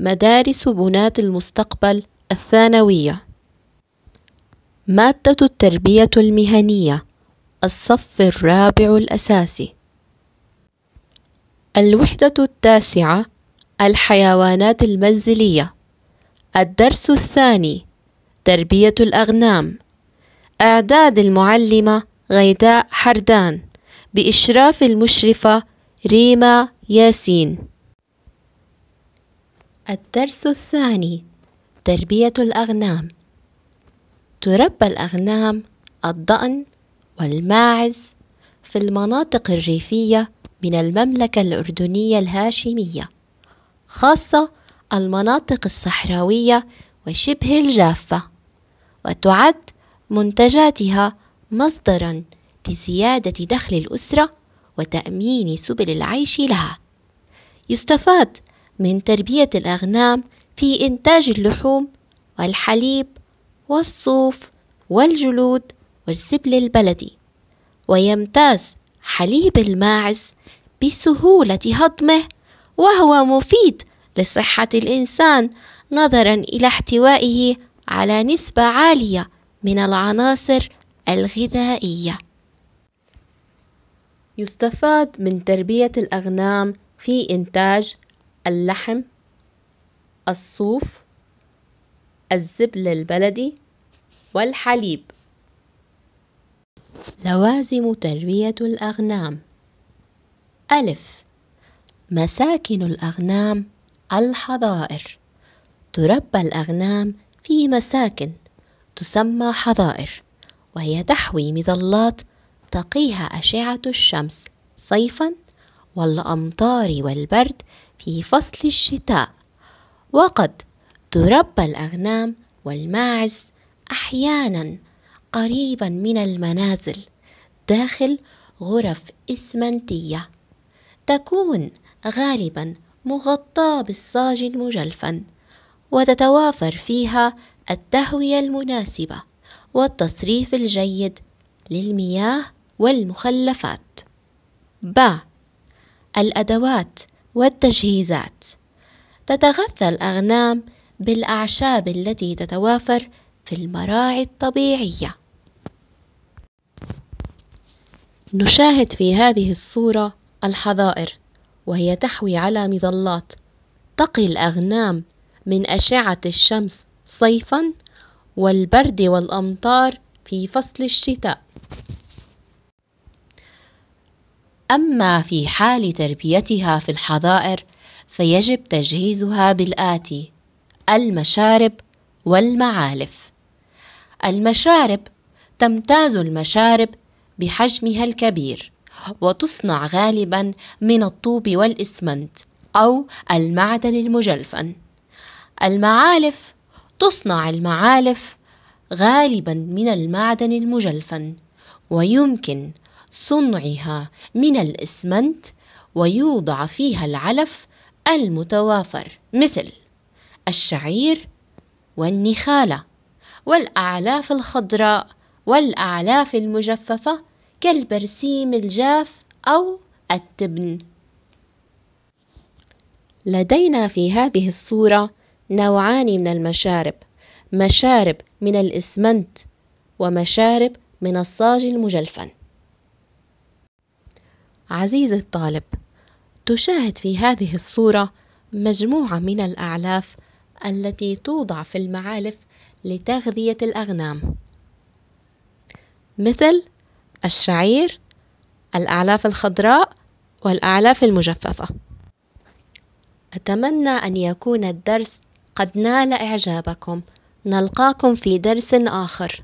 مدارس بناة المستقبل الثانوية مادة التربية المهنية الصف الرابع الأساسي الوحدة التاسعة الحيوانات المنزلية الدرس الثاني تربية الأغنام إعداد المعلمة غيداء حردان بإشراف المشرفة ريما ياسين الدرس الثاني تربية الأغنام تربى الأغنام الضأن والماعز في المناطق الريفية من المملكة الأردنية الهاشمية خاصة المناطق الصحراوية وشبه الجافة وتعد منتجاتها مصدرا لزيادة دخل الأسرة وتأمين سبل العيش لها يستفاد من تربية الأغنام في إنتاج اللحوم والحليب والصوف والجلود والسبل البلدي ويمتاز حليب الماعز بسهولة هضمه وهو مفيد لصحة الإنسان نظرا إلى احتوائه على نسبة عالية من العناصر الغذائية. يستفاد من تربية الأغنام في إنتاج اللحم الصوف الزبل البلدي والحليب لوازم تربية الأغنام ألف مساكن الأغنام الحظائر تربى الأغنام في مساكن تسمى حظائر وهي تحوي مظلات تقيها أشعة الشمس صيفا والأمطار والبرد في فصل الشتاء وقد تربى الأغنام والماعز أحيانا قريبا من المنازل داخل غرف إسمنتية تكون غالبا مغطاة بالصاج المجلفا وتتوافر فيها التهوية المناسبة والتصريف الجيد للمياه والمخلفات ب الأدوات والتجهيزات تتغذى الأغنام بالأعشاب التي تتوافر في المراعي الطبيعية نشاهد في هذه الصورة الحظائر وهي تحوي على مظلات تقي الأغنام من أشعة الشمس صيفا والبرد والأمطار في فصل الشتاء أما في حال تربيتها في الحظائر فيجب تجهيزها بالآتي: المشارب والمعالف. المشارب تمتاز المشارب بحجمها الكبير، وتصنع غالبًا من الطوب والإسمنت أو المعدن المجلفن. المعالف تصنع المعالف غالبًا من المعدن المجلفن، ويمكن صنعها من الإسمنت ويوضع فيها العلف المتوافر مثل الشعير والنخالة والأعلاف الخضراء والأعلاف المجففة كالبرسيم الجاف أو التبن لدينا في هذه الصورة نوعان من المشارب مشارب من الإسمنت ومشارب من الصاج المجلفن عزيزي الطالب تشاهد في هذه الصورة مجموعة من الأعلاف التي توضع في المعالف لتغذية الأغنام مثل الشعير الأعلاف الخضراء والأعلاف المجففة أتمنى أن يكون الدرس قد نال إعجابكم نلقاكم في درس آخر